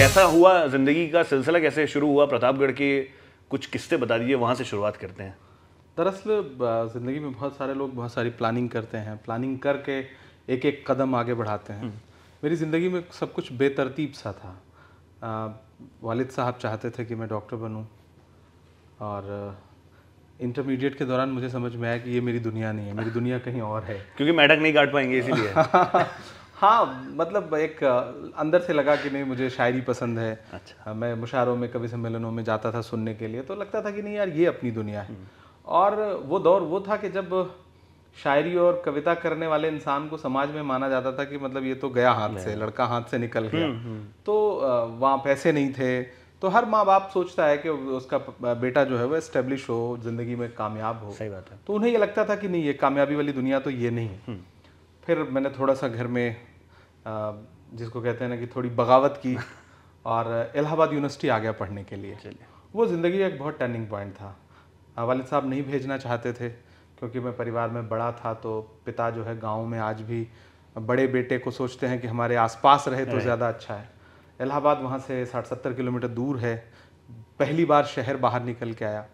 कैसा हुआ ज़िंदगी का सिलसिला कैसे शुरू हुआ प्रतापगढ़ के कुछ किस्से बता दीजिए वहाँ से शुरुआत करते हैं दरअसल ज़िंदगी में बहुत सारे लोग बहुत सारी प्लानिंग करते हैं प्लानिंग करके एक एक कदम आगे बढ़ाते हैं हम्म। मेरी ज़िंदगी में सब कुछ बेतरतीब सा था वालिद साहब चाहते थे कि मैं डॉक्टर बनूं और इंटरमीडिएट के दौरान मुझे समझ में आया कि ये मेरी दुनिया नहीं है मेरी दुनिया कहीं और है क्योंकि मैडक नहीं काट पाएंगे इसीलिए हाँ मतलब एक अंदर से लगा कि नहीं मुझे शायरी पसंद है अच्छा मैं मुशारों में कवि सम्मेलनों में जाता था सुनने के लिए तो लगता था कि नहीं यार ये अपनी दुनिया है हम्म। और वो दौर वो था कि जब शायरी और कविता करने वाले इंसान को समाज में माना जाता था कि मतलब ये तो गया हाथ से लड़का हाथ से निकल गया हम्म, हम्म। तो वहाँ पैसे नहीं थे तो हर माँ बाप सोचता है कि उसका बेटा जो है वो इस्टेब्लिश हो जिंदगी में कामयाब हो सही बात है तो उन्हें ये लगता था कि नहीं ये कामयाबी वाली दुनिया तो ये नहीं है फिर मैंने थोड़ा सा घर में जिसको कहते हैं ना कि थोड़ी बगावत की और इलाहाबाद यूनिवर्सिटी आ गया पढ़ने के लिए वो ज़िंदगी एक बहुत टर्निंग पॉइंट था वालिद साहब नहीं भेजना चाहते थे क्योंकि मैं परिवार में बड़ा था तो पिता जो है गाँव में आज भी बड़े बेटे को सोचते हैं कि हमारे आसपास रहे तो ज़्यादा अच्छा है इलाहाबाद वहाँ से साठ सत्तर किलोमीटर दूर है पहली बार शहर बाहर निकल के आया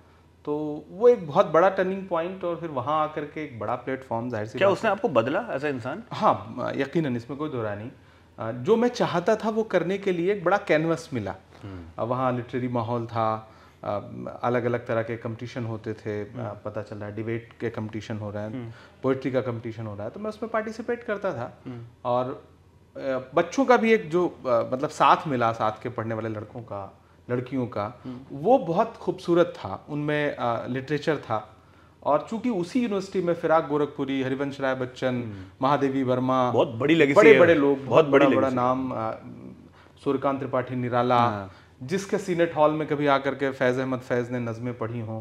तो वो एक बहुत बड़ा टर्निंग पॉइंट और फिर वहाँ आकर के एक बड़ा प्लेटफॉर्म जाहिर सी क्या उसने आपको बदला एज ए इंसान हाँ यकीनन इसमें कोई दोहरा नहीं जो मैं चाहता था वो करने के लिए एक बड़ा कैनवस मिला हम्म। वहाँ लिटरेरी माहौल था अलग अलग तरह के कंपटीशन होते थे हम्म। पता चल रहा है डिबेट के कंपटीशन हो रहे हैं पोइट्री हम्म। का कंपटीशन हो रहा है तो मैं उसमें पार्टिसिपेट करता था और बच्चों का भी एक जो मतलब साथ मिला साथ के पढ़ने वाले लड़कों का लड़कियों का हम्म। वो बहुत खूबसूरत था उनमें लिटरेचर था और चूंकि उसी यूनिवर्सिटी में फिराक गोरखपुरी हरिवंश राय बच्चन हम्म। महादेवी वर्मा बहुत बड़ी लगी बड़े बड़े लोग बहुत, बहुत बड़ा बड़ा नाम सूर्यकांत त्रिपाठी निराला हाँ। जिसके सीनेट हॉल में कभी आकर के फैज़ अहमद फैज़ ने नज़में पढ़ी हों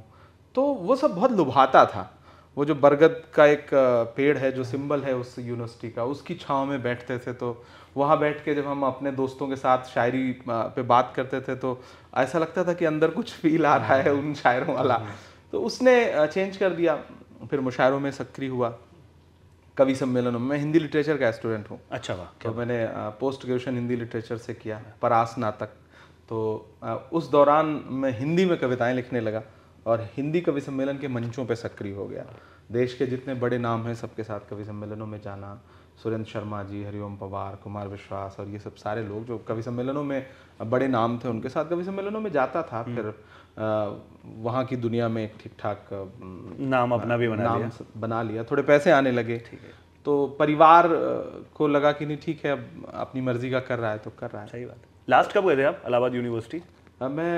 तो वो सब बहुत लुभाता था वो जो बरगद का एक पेड़ है जो सिंबल है उस यूनिवर्सिटी का उसकी छाँव में बैठते थे तो वहाँ बैठ के जब हम अपने दोस्तों के साथ शायरी पे बात करते थे तो ऐसा लगता था कि अंदर कुछ फील आ रहा है उन शायरों वाला हाँ। तो उसने चेंज कर दिया फिर मुशायरों में सक्रिय हुआ कवि सम्मेलन में हिंदी लिटरेचर का स्टूडेंट हूँ अच्छा वाह तो मैंने पोस्ट ग्रेजुएशन हिंदी लिटरेचर से किया परास नाटक तो उस दौरान मैं हिंदी में कविताएं लिखने लगा और हिंदी कवि सम्मेलन के मंचों पर सक्रिय हो गया देश के जितने बड़े नाम हैं सबके साथ कवि सम्मेलनों में जाना सुरेंद्र शर्मा जी हरिओम पवार कुमार विश्वास और ये सब सारे लोग जो कवि सम्मेलनों में बड़े नाम थे उनके साथ कवि सम्मेलनों में जाता था हम्म। फिर वहाँ की दुनिया में ठीक ठाक नाम अपना भी बना नाम लिया। बना लिया थोड़े पैसे आने लगे तो परिवार को लगा कि नहीं ठीक है अब अपनी मर्जी का कर रहा है तो कर रहा है सही बात लास्ट कब गए थे आप इलाहाबाद यूनिवर्सिटी मैं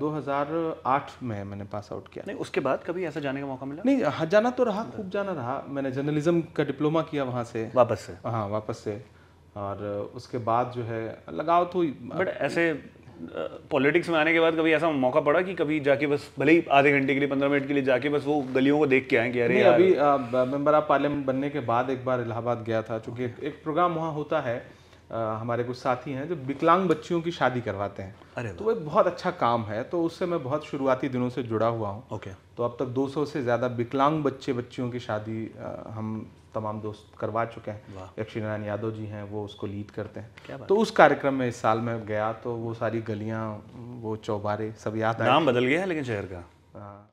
2008 में मैंने पास आउट किया नहीं उसके बाद कभी ऐसा जाने का मौका मिला नहीं हाँ, जाना तो रहा खूब जाना रहा मैंने जर्नलिज्म का डिप्लोमा किया वहाँ से वापस से हाँ वापस से और उसके बाद जो है लगाव तो बट ऐसे पॉलिटिक्स में आने के बाद कभी ऐसा मौका पड़ा कि कभी जाके बस भले ही आधे घंटे के लिए पंद्रह मिनट के लिए जाके बस वो गलियों को देख के आए अरे अभी मेम्बर ऑफ पार्लियामेंट बनने के बाद एक बार इलाहाबाद गया था चूँकि एक प्रोग्राम वहाँ होता है हमारे कुछ साथी हैं जो विकलांग बच्चियों की शादी करवाते हैं अरे तो वो बहुत अच्छा काम है तो उससे मैं बहुत शुरुआती दिनों से जुड़ा हुआ हूँ ओके तो अब तक 200 से ज़्यादा विकलांग बच्चे बच्चियों की शादी हम तमाम दोस्त करवा चुके हैं यक्षी नारायण यादव जी हैं वो उसको लीड करते हैं तो उस कार्यक्रम में इस साल में गया तो वो सारी गलियाँ वो चौबारे सब याद नाम बदल गया है लेकिन शहर का हाँ।